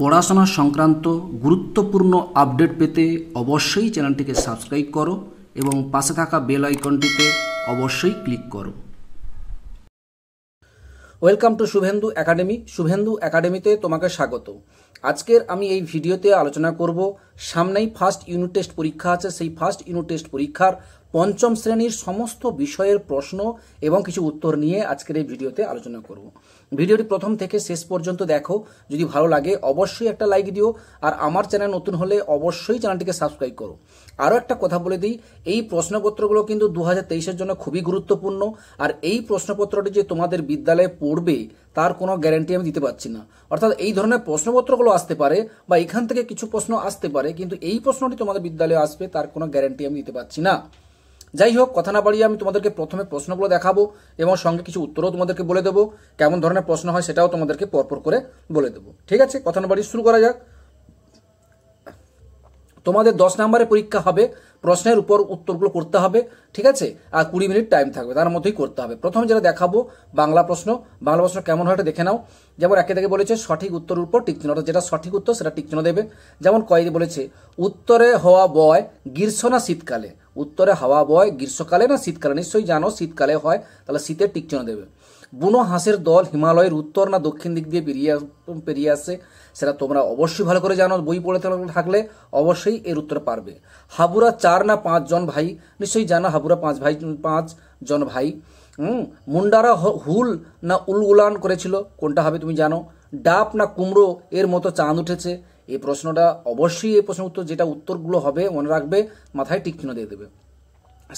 পড়াশোনা সংক্রান্ত গুরুত্বপূর্ণ আপডেট পেতে অবশ্যই চ্যানেলটিকে সাবস্ক্রাইব করো এবং পাশে থাকা বেল আইকনটিতে অবশ্যই ক্লিক করো welcome to Subhendu academy Subhendu একাডেমিতে তোমাকে স্বাগত আজকের আমি এই ভিডিওতে আলোচনা করব সামনেই ফার্স্ট ইউনিট টেস্ট পরীক্ষা আছে সেই ফার্স্ট ইউনিট টেস্ট পরীক্ষার পঞ্চম শ্রেণীর সমস্ত বিষয়ের প্রশ্ন এবং কিছু উত্তর নিয়ে আজকের এই ভিডিওতে আলোচনা করব ভিডিওটি প্রথম থেকে শেষ পর্যন্ত দেখো যদি ভালো লাগে অবশ্যই একটা লাইক দিও আর আমার চ্যানেল নতুন হলে অবশ্যই চ্যানেলটিকে সাবস্ক্রাইব করো আরও একটা কথা বলে দিই এই প্রশ্নপত্রগুলো কিন্তু দু হাজার জন্য খুবই গুরুত্বপূর্ণ আর এই প্রশ্নপত্রটি যে তোমাদের বিদ্যালয়ে পড়বে তার কোনো গ্যারান্টি আমি দিতে পারছি না অর্থাৎ এই ধরনের প্রশ্নপত্রগুলো আসতে পারে বা এখান থেকে কিছু প্রশ্ন আসতে পারে কিন্তু এই প্রশ্নটি তোমাদের বিদ্যালয়ে আসবে তার কোনো গ্যারান্টি আমি দিতে পারছি না যাই হোক কথা না বাড়িয়ে আমি তোমাদেরকে প্রথমে প্রশ্নগুলো দেখাবো এবং সঙ্গে কিছু উত্তরও তোমাদেরকে বলে দেবো কেমন ধরনের প্রশ্ন হয় সেটাও তোমাদেরকে পরপর করে বলে দেবো ঠিক আছে কথা না বাড়িয়ে শুরু করা যাক তোমাদের দশ নম্বরের পরীক্ষা হবে প্রশ্নের উপর উত্তরগুলো করতে হবে ঠিক আছে আর কুড়ি মিনিট টাইম থাকবে তার মধ্যেই করতে হবে প্রথমে যেটা দেখাবো বাংলা প্রশ্ন বাংলা প্রশ্ন কেমন হয় দেখে নাও যেমন একে থেকে বলেছে সঠিক উত্তরের উপর টিকচিহ্ন যেটা সঠিক উত্তর সেটা টিকচিহ্ন দেবে যেমন কয়েদি বলেছে উত্তরে হওয়া বয় গ্রীষ্ম না শীতকালে উত্তরে হাওয়া বয় গ্রীষ্মকালে না শীতকালে নিশ্চয়ই জানো শীতকালে হয় তাহলে শীতের টিকচিহ্ন দেবে বুনো হাঁসের দল হিমালয়ের উত্তর না দক্ষিণ দিক দিয়ে বেরিয়ে পেরিয়ে আসে সেটা তোমরা অবশ্যই ভালো করে জানো বই পড়ে থাকলে অবশ্যই এর উত্তর পারবে হাবুরা চার না পাঁচ জন ভাই নিশ্চয়ই জানা হাবুরা পাঁচ ভাই পাঁচ জন ভাই হুম মুন্ডারা হুল না উলগুলান করেছিল কোনটা হবে তুমি জানো ডাব না কুমড়ো এর মতো চাঁদ উঠেছে এই প্রশ্নটা অবশ্যই এই প্রশ্নের উত্তর যেটা উত্তরগুলো হবে মনে রাখবে মাথায় টিকচিহ্ন দিয়ে দেবে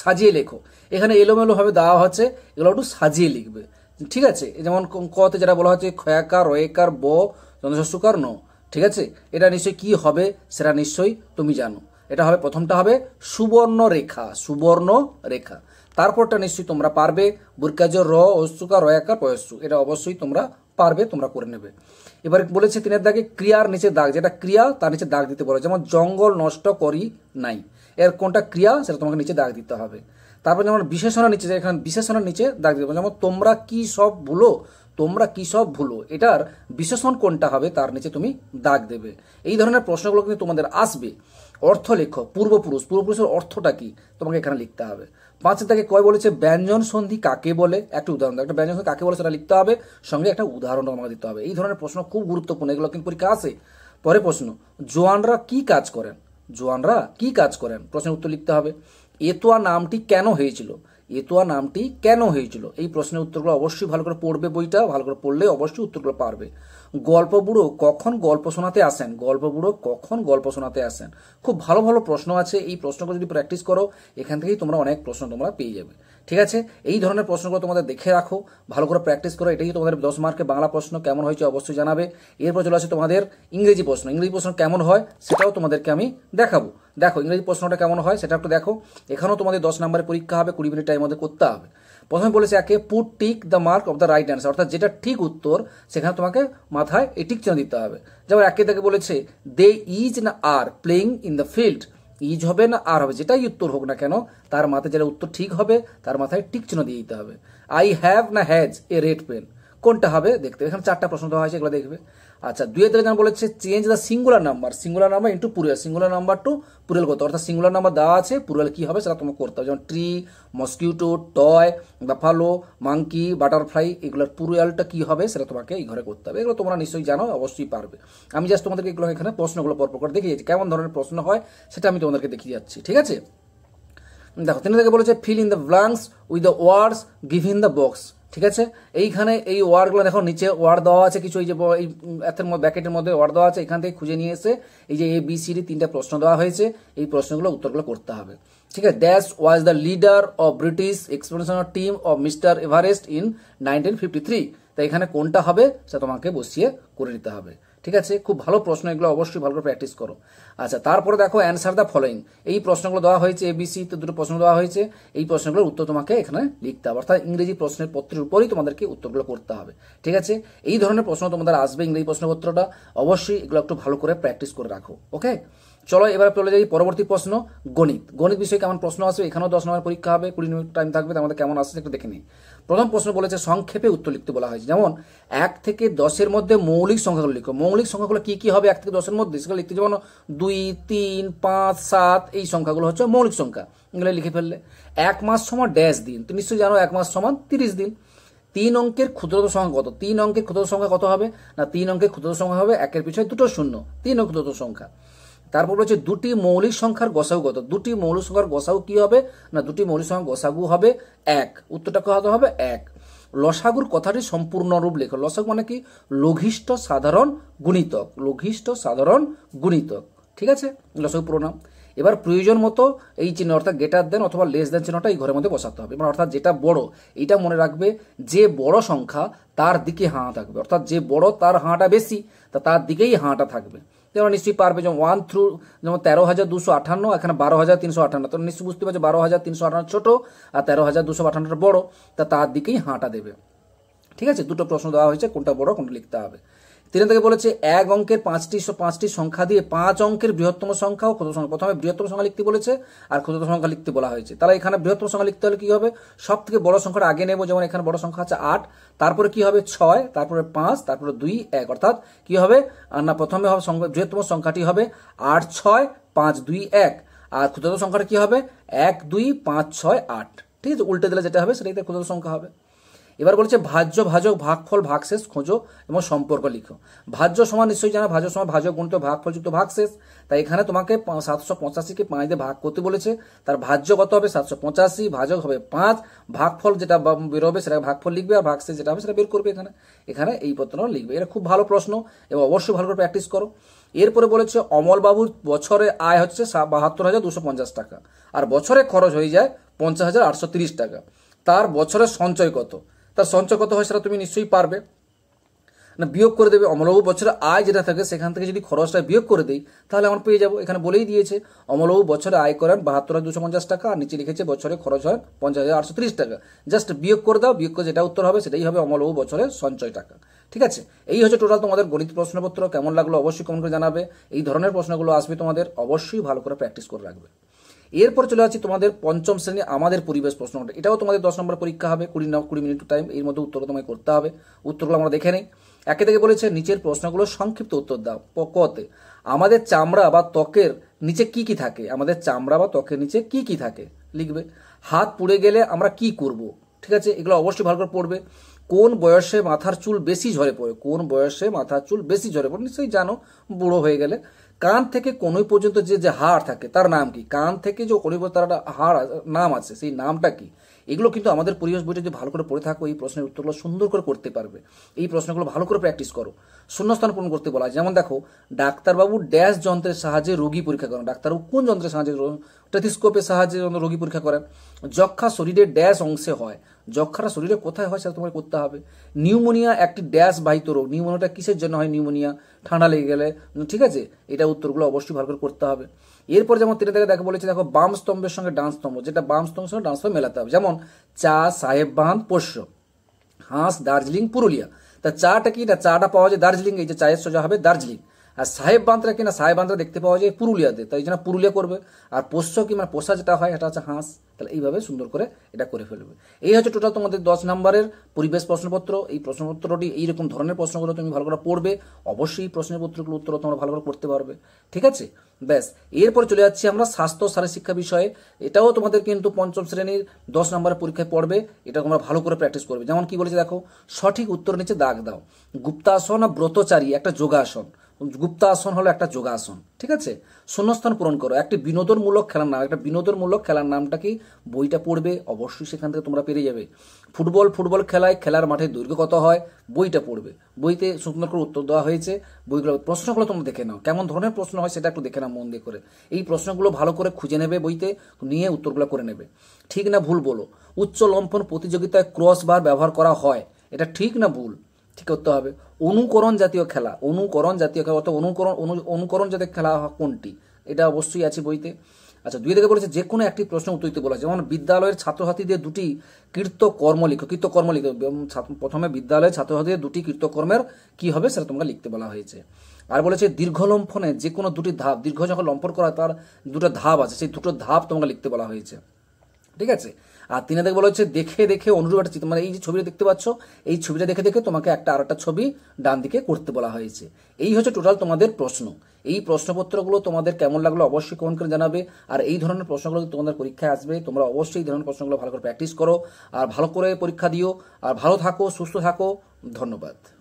সাজিয়ে লেখো এখানে এলোমেলোভাবে দেওয়া হচ্ছে এগুলো একটু সাজিয়ে লিখবে ঠিক আছে যেমন কতে যেটা বলা হচ্ছে ক্ষয়াকার রয়েকার ব যন্ত্রস্বকার ন ঠিক আছে এটা নিশ্চয়ই কি হবে সেটা নিশ্চয়ই তুমি জানো এটা হবে প্রথমটা হবে সুবর্ণ রেখা সুবর্ণ রেখা তারপরটা নিশ্চয়ই তোমরা পারবে বুরকাজর র অস্যুকা রয়াকার পয়স্যু এটা অবশ্যই তোমরা পারবে তোমরা করে নেবে এবার বলেছে তিনের দাগে ক্রিয়ার নিচে দাগ যেটা ক্রিয়া তার নিচে দাগ দিতে পারো যেমন জঙ্গল নষ্ট করি নাই এর কোনটা ক্রিয়া সেটা তোমাকে নিচে দাগ দিতে হবে তারপর যেমন বিশেষণের নিচে এখানে বিশেষণের নিচে দাগ দেবো যেমন তোমরা কি সব ভুলো তোমরা কি সব ভুলো এটার বিশেষণ কোনটা হবে তার নিচে তুমি দাগ দেবে এই ধরনের প্রশ্নগুলো কিন্তু তোমাদের আসবে অর্থ লেখো পূর্বপুরুষ পূর্বপুরুষের অর্থটা কি তোমাকে এখানে লিখতে হবে পাঁচের দাগে কয় বলেছে ব্যঞ্জন সন্ধি কাকে বলে একটা উদাহরণ একটা ব্যঞ্জন সন্ধি কাকে বলে সেটা লিখতে হবে সঙ্গে একটা উদাহরণ তোমাকে দিতে হবে এই ধরনের প্রশ্ন খুব গুরুত্বপূর্ণ এগুলো কিন্তু পরীক্ষা আসে পরে প্রশ্ন জোয়ানরা কি কাজ করেন জোয়ানরা কি কাজ করেন প্রশ্নের উত্তর লিখতে হবে এতোয়া নামটি কেন হয়েছিল এতোয়া নামটি কেন হয়েছিল এই প্রশ্নের উত্তরগুলো অবশ্যই ভালো করে পড়বে বইটা ভালো করে পড়লে অবশ্যই উত্তরগুলো পারবে গল্প বুড়ো কখন গল্প শোনাতে আসেন গল্প বুড়ো কখন গল্প শোনাতে আসেন খুব ভালো ভালো প্রশ্ন আছে এই প্রশ্নগুলো যদি প্র্যাকটিস করো এখান থেকেই তোমরা অনেক প্রশ্ন তোমরা পেয়ে যাবে ঠিক আছে এই ধরনের প্রশ্নগুলো তোমাদের দেখে রাখো ভালো করে প্র্যাকটিস করো এটাই তোমাদের দশ মার্কে বাংলা প্রশ্ন কেমন হয়েছে অবশ্যই জানাবে এরপর চলে আসে তোমাদের ইংরেজি প্রশ্ন ইংরেজি প্রশ্ন কেমন হয় সেটাও তোমাদেরকে আমি দেখাবো দেখো ইংরেজি প্রশ্নটা কেমন হয় সেটা একটু দেখো এখানেও তোমাদের দশ নম্বরের পরীক্ষা হবে কুড়ি মিনিট টাইম মধ্যে করতে হবে প্রথমে বলেছে একে put tick the mark of the right answer অর্থাৎ যেটা ঠিক উত্তর সেখানে তোমাকে মাথায় এই টিক চিহ্ন দিতে হবে যেমন একে তাকে বলেছে দে ইজ না are playing in the field is হবে না আর হবে যেটাই উত্তর হোক না কেন তার মাথায় যেটা উত্তর ঠিক হবে তার মাথায় টিক চিহ্ন দিয়ে দিতে হবে আই হ্যাভ না হ্যাজ এ রেড পেন কোনটা হবে দেখতে এখানে চারটা প্রশ্ন দেওয়া হয়েছে এগুলো দেখবে আচ্ছা দুয়ে হাজার যেমন বলেছে change the singular number singular number into plural singular number to plural করতে অর্থাৎ সিঙ্গুলার নাম্বার দেওয়া আছে পুরুয়াল কী হবে সেটা তোমাকে করতে হবে যেমন tree mosquito toy buffalo monkey butterfly এগুলোর পুরুয়ালটা কী হবে সেটা তোমাকে এই ঘরে করতে হবে এগুলো তোমরা নিশ্চয়ই জানো অবশ্যই পারবে আমি জাস্ট তোমাদেরকে এগুলো এখানে প্রশ্নগুলো পরপর করে যাচ্ছি কেমন ধরনের প্রশ্ন হয় সেটা আমি তোমাদেরকে দেখিয়ে যাচ্ছি ঠিক আছে দেখো তিনি তাকে বলেছে fill in the blanks with the words give in the box ঠিক আছে এইখানে এই ওয়ার্ডগুলো দেখো নিচে ওয়ার্ড দেওয়া আছে কিছু এই যে এই এতের ব্যাকেটের মধ্যে ওয়ার্ড দেওয়া আছে এখান থেকে খুঁজে নিয়ে এসে এই যে এ বি সি ডি তিনটা প্রশ্ন দেওয়া হয়েছে এই প্রশ্নগুলো উত্তরগুলো করতে হবে ঠিক আছে that's was the leader of British expeditionary team of mister Everest in nineteen fifty three তাই এখানে কোনটা হবে সেটা তোমাকে বসিয়ে করে নিতে হবে ঠিক আছে খুব ভালো প্রশ্ন এগুলো অবশ্যই ভালো করে প্র্যাকটিস করো আচ্ছা তারপরে দেখো অ্যান্সার দ্য ফলোয়িং এই প্রশ্নগুলো দেওয়া হয়েছে এবিসি তো দুটো প্রশ্ন দেওয়া হয়েছে এই প্রশ্নগুলোর উত্তর তোমাকে এখানে লিখতে হবে অর্থাৎ ইংরেজি প্রশ্নের পত্রের উপরই তোমাদেরকে উত্তরগুলো করতে হবে ঠিক আছে এই ধরনের প্রশ্ন তোমাদের আসবে ইংরেজি প্রশ্নপত্রটা অবশ্যই এগুলো একটু ভালো করে প্র্যাকটিস করে রাখো ওকে চলো এবার চলে যাই পরবর্তী প্রশ্ন গণিত গণিত বিষয়ে কেমন প্রশ্ন আসবে এখানেও দশ নম্বর পরীক্ষা হবে কুড়ি মিনিট টাইম থাকবে আমাদের কেমন আসছে একটু দেখে নিই প্রথম প্রশ্ন বলেছে সংক্ষেপে উত্তর লিখতে বলা হয়েছে যেমন এক থেকে দশের মধ্যে মৌলিক সংখ্যাগুলো লিখো মৌলিক সংখ্যাগুলো কি কি হবে এক থেকে দশের মধ্যে সেগুলো লিখতে যেমন দুই তিন পাঁচ সাত এই সংখ্যাগুলো হচ্ছে মৌলিক সংখ্যা এগুলো লিখে ফেললে এক মাস সমান ড্যাশ দিন তুমি নিশ্চয়ই জানো এক মাস সমান তিরিশ দিন তিন অঙ্কের ক্ষুদ্রত সংখ্যা কত তিন অঙ্কের ক্ষুদ্রত সংখ্যা কত হবে না তিন অঙ্কের ক্ষুদ্রত সংখ্যা হবে একের পিছনে দুটো শূন্য তিন অঙ্ক সংখ্যা তারপর বলছে দুটি মৌলিক সংখ্যার গসাগু কত দুটি মৌলিক সংখ্যার গসাউ কি হবে না দুটি মৌলিক সংখ্যার গসাগু হবে এক উত্তরটা কত হবে এক লসাগুর কথাটি সম্পূর্ণরূপ লেখো লসাগ মানে কি লঘিষ্ঠ সাধারণ গুণিতক লঘিষ্ঠ সাধারণ গুণিতক ঠিক আছে লসাগু প্রণাম এবার প্রয়োজন মতো এই চিহ্ন অর্থাৎ গেটার দেন অথবা লেস দেন চিহ্নটা এই ঘরের মধ্যে বসাতে হবে মানে অর্থাৎ যেটা বড় এটা মনে রাখবে যে বড় সংখ্যা তার দিকে হাঁ থাকবে অর্থাৎ যে বড় তার হাঁটা বেশি তা তার দিকেই হাঁটা থাকবে তোমরা নিশ্চয়ই পারবে যেমন ওয়ান থ্রু যেমন তেরো হাজার দুশো আঠান্ন এখানে বারো হাজার তিনশো আঠান্ন তোমরা নিশ্চয়ই বুঝতে পারছো বারো হাজার তিনশো আঠান্ন ছোটো আর তেরো হাজার দুশো আঠান্নটা বড়ো তা তার দিকেই হাঁটা দেবে ঠিক আছে দুটো প্রশ্ন দেওয়া হয়েছে কোনটা বড় কোনটা লিখতে হবে তিনি তাকে বলেছে এক অঙ্কের পাঁচটি পাঁচটি সংখ্যা দিয়ে পাঁচ অঙ্কের বৃহত্তম সংখ্যা ও ক্ষুদ্র সংখ্যা প্রথমে বৃহত্তম সংখ্যা লিখতে বলেছে আর ক্ষুদ্র সংখ্যা লিখতে বলা হয়েছে তাহলে এখানে বৃহত্তম সংখ্যা লিখতে হলে কী হবে সব থেকে বড় সংখ্যাটা আগে নেব যেমন এখানে বড় সংখ্যা আছে আট তারপরে কি হবে ছয় তারপরে পাঁচ তারপরে দুই এক অর্থাৎ কি হবে আর না প্রথমে হবে বৃহত্তম সংখ্যাটি হবে আট ছয় পাঁচ দুই এক আর ক্ষুদ্রতম সংখ্যাটা কি হবে এক দুই পাঁচ ছয় আট ঠিক আছে উল্টে দিলে যেটা হবে সেটাই ক্ষুদ্র সংখ্যা হবে এবার বলছে ভাজ্য ভাজক ভাগফল ভাগশেষ খোঁজো এবং সম্পর্ক লিখো ভাজ্য সমান নিশ্চয়ই জানা ভাজ্য সমান ভাজক গুণিত ভাগফলযুক্ত ভাগশেষ তাই এখানে তোমাকে সাতশো পঁচাশিকে পাঁচ দিয়ে ভাগ করতে বলেছে তার ভাজ্য কত হবে সাতশো পঁচাশি ভাজক হবে পাঁচ ভাগফল যেটা বেরোবে সেটা ভাগফল লিখবে আর ভাগশেষ যেটা হবে সেটা বের করবে এখানে এখানে এই পত্র লিখবে এটা খুব ভালো প্রশ্ন এবং অবশ্যই ভালো করে প্র্যাকটিস করো এরপরে বলেছে অমলবাবুর বছরে আয় হচ্ছে বাহাত্তর হাজার দুশো পঞ্চাশ টাকা আর বছরে খরচ হয়ে যায় পঞ্চাশ হাজার আটশো তিরিশ টাকা তার বছরের সঞ্চয় কত তার সঞ্চয় কত হয় সেটা তুমি নিশ্চয়ই পারবে না বিয়োগ করে দেবে অমলবু বছরে আয় যেটা থাকে সেখান থেকে যদি খরচটা বিয়োগ করে দিই তাহলে আমরা পেয়ে যাবো এখানে বলেই দিয়েছে অমলবু বছরে আয় করেন বাহাত্তর হাজার দুশো পঞ্চাশ টাকা আর নিচে লিখেছে বছরে খরচ হয় পঞ্চাশ হাজার আটশো তিরিশ টাকা জাস্ট বিয়োগ করে দাও বিয়োগ করে যেটা উত্তর হবে সেটাই হবে অমলবু বছরে সঞ্চয় টাকা ঠিক আছে এই হচ্ছে টোটাল তোমাদের গণিত প্রশ্নপত্র কেমন লাগলো অবশ্যই কমেন্ট করে জানাবে এই ধরনের প্রশ্নগুলো আসবে তোমাদের অবশ্যই ভালো করে প্র্যাকটিস করে রাখবে এরপর চলে আসছি তোমাদের পঞ্চম শ্রেণী আমাদের পরিবেশ প্রশ্নটা এটাও তোমাদের দশ নম্বর পরীক্ষা হবে কুড়ি কুড়ি মিনিট টাইম এর মধ্যে উত্তর তোমায় করতে হবে উত্তরগুলো আমরা দেখে নিই একে থেকে বলেছে নিচের প্রশ্নগুলো সংক্ষিপ্ত উত্তর দাও কতে আমাদের চামড়া বা ত্বকের নিচে কি কি থাকে আমাদের চামড়া বা ত্বকের নিচে কি কি থাকে লিখবে হাত পুড়ে গেলে আমরা কি করব ঠিক আছে এগুলো অবশ্যই ভালো করে পড়বে কোন বয়সে মাথার চুল বেশি ঝরে পড়ে কোন বয়সে মাথার চুল বেশি ঝরে পড়ে নিশ্চয়ই জানো বুড়ো হয়ে গেলে কান থেকে কোনই পর্যন্ত যে যে হাড় থাকে তার নাম কি কান থেকে যে কনুই পর্যন্ত তার একটা হাড় নাম আছে সেই নামটা কি এগুলো কিন্তু আমাদের পরিবেশ বইটা যদি ভালো করে পড়ে থাকো এই প্রশ্নের উত্তরগুলো সুন্দর করে করতে পারবে এই প্রশ্নগুলো ভালো করে প্র্যাকটিস করো শূন্যস্থান পূরণ করতে বলা যেমন দেখো ডাক্তারবাবু ড্যাশ যন্ত্রের সাহায্যে রোগী পরীক্ষা করেন ডাক্তারবাবু কোন যন্ত্রের সাহায্যে টেথিস্কোপের সাহায্যে রোগী পরীক্ষা করেন যক্ষা শরীরের ড্যাশ অংশে হয় যক্ষাটা শরীরে কোথায় হয় সেটা তোমাকে করতে হবে নিউমোনিয়া একটি ড্যাশ বাহিত রোগ নিউমোনিয়াটা কিসের জন্য হয় নিউমোনিয়া ঠান্ডা লেগে গেলে ঠিক আছে এটা উত্তরগুলো অবশ্যই ভালো করে করতে হবে এরপর যেমন তিনি থেকে দেখো বলেছে দেখো বাম স্তম্ভের সঙ্গে ডান স্তম্ভ যেটা বাম স্তম্ভের সঙ্গে ডান স্তম্ভ মেলাতে হবে যেমন চা সাহেব বাঁধ পোষ্য হাঁস দার্জিলিং পুরুলিয়া তা চাটা কি না চাটা পাওয়া যায় দার্জিলিং এই যে চায়ের সোজা হবে দার্জিলিং আর সাহেব বাঁধরা কিনা সাহেব বাঁধরা দেখতে পাওয়া যায় পুরুলিয়াতে তাই জন্য পুরুলিয়া করবে আর পোষ্য কি মানে পোষা যেটা হয় এটা হচ্ছে হাঁস তাহলে এইভাবে সুন্দর করে এটা করে ফেলবে এই হচ্ছে টোটাল তোমাদের দশ নম্বরের পরিবেশ প্রশ্নপত্র এই প্রশ্নপত্রটি এইরকম ধরনের প্রশ্নগুলো তুমি ভালো করে পড়বে অবশ্যই প্রশ্নপত্রগুলো উত্তর তোমরা ভালো করে করতে পারবে ঠিক আছে ব্যাস এরপর চলে যাচ্ছি আমরা স্বাস্থ্য শারীর শিক্ষা বিষয়ে এটাও তোমাদের কিন্তু পঞ্চম শ্রেণীর দশ নম্বরের পরীক্ষায় পড়বে এটা তোমরা ভালো করে প্র্যাকটিস করবে যেমন কি বলেছে দেখো সঠিক উত্তর নিচে দাগ দাও গুপ্তাসন আর ব্রতচারী একটা যোগাসন আসন হলো একটা যোগাসন ঠিক আছে শূন্যস্থান পূরণ করো একটি বিনোদনমূলক খেলার নাম একটা বিনোদনমূলক খেলার নামটা কি বইটা পড়বে অবশ্যই সেখান থেকে তোমরা পেরে যাবে ফুটবল ফুটবল খেলায় খেলার মাঠে দৈর্ঘ্য কত হয় বইটা পড়বে বইতে সুন্দর করে উত্তর দেওয়া হয়েছে বইগুলো প্রশ্নগুলো তোমরা দেখে নাও কেমন ধরনের প্রশ্ন হয় সেটা একটু দেখে নাও মন দিয়ে করে এই প্রশ্নগুলো ভালো করে খুঁজে নেবে বইতে নিয়ে উত্তরগুলো করে নেবে ঠিক না ভুল বলো উচ্চ লম্ফন প্রতিযোগিতায় ক্রস বার ব্যবহার করা হয় এটা ঠিক না ভুল ঠিক করতে হবে অনুকরণ জাতীয় খেলা অনুকরণ জাতীয় খেলা অর্থাৎ অনুকরণ অনুকরণ জাতীয় খেলা কোনটি এটা অবশ্যই আছে বইতে আচ্ছা দুই থেকে বলেছে যে কোনো একটি প্রশ্ন উত্তর দিতে বলা যেমন বিদ্যালয়ের ছাত্রছাত্রীদের দুটি কীর্তকর্ম লিখো কীর্তকর্ম লিখো প্রথমে বিদ্যালয়ের ছাত্রছাত্রীদের দুটি কীর্তকর্মের কি হবে সেটা তোমাকে লিখতে বলা হয়েছে আর বলেছে দীর্ঘ লম্ফনে যে কোনো দুটি ধাপ দীর্ঘ যখন লম্ফন করা তার দুটো ধাপ আছে সেই দুটো ধাপ তোমাকে লিখতে বলা হয়েছে ঠিক আছে আর দেখে বলা হচ্ছে দেখে দেখে অনুরূপ একটা চিত্র মানে এই যে ছবিটা দেখতে পাচ্ছ এই ছবিটা দেখে দেখে তোমাকে একটা আর একটা ছবি ডান দিকে করতে বলা হয়েছে এই হচ্ছে টোটাল তোমাদের প্রশ্ন এই প্রশ্নপত্রগুলো তোমাদের কেমন লাগলো অবশ্যই কমেন্ট করে জানাবে আর এই ধরনের প্রশ্নগুলো তোমাদের পরীক্ষায় আসবে তোমরা অবশ্যই এই ধরনের প্রশ্নগুলো ভালো করে প্র্যাকটিস করো আর ভালো করে পরীক্ষা দিও আর ভালো থাকো সুস্থ থাকো ধন্যবাদ